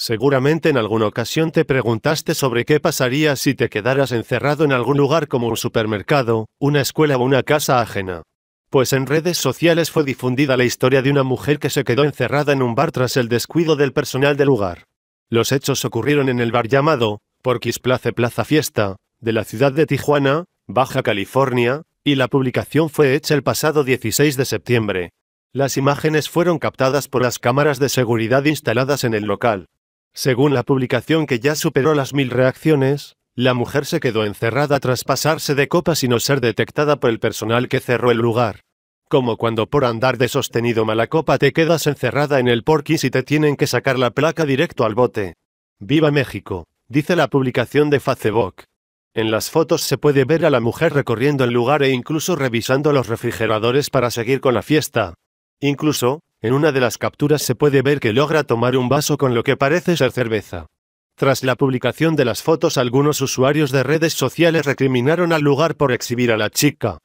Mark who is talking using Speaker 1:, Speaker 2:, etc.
Speaker 1: Seguramente en alguna ocasión te preguntaste sobre qué pasaría si te quedaras encerrado en algún lugar como un supermercado, una escuela o una casa ajena. Pues en redes sociales fue difundida la historia de una mujer que se quedó encerrada en un bar tras el descuido del personal del lugar. Los hechos ocurrieron en el bar llamado Porquis Place Plaza Fiesta, de la ciudad de Tijuana, Baja California, y la publicación fue hecha el pasado 16 de septiembre. Las imágenes fueron captadas por las cámaras de seguridad instaladas en el local. Según la publicación que ya superó las mil reacciones, la mujer se quedó encerrada tras pasarse de copa sin no ser detectada por el personal que cerró el lugar. Como cuando por andar de sostenido mala copa te quedas encerrada en el porquis y te tienen que sacar la placa directo al bote. ¡Viva México! dice la publicación de Facebook. En las fotos se puede ver a la mujer recorriendo el lugar e incluso revisando los refrigeradores para seguir con la fiesta. Incluso, en una de las capturas se puede ver que logra tomar un vaso con lo que parece ser cerveza. Tras la publicación de las fotos algunos usuarios de redes sociales recriminaron al lugar por exhibir a la chica.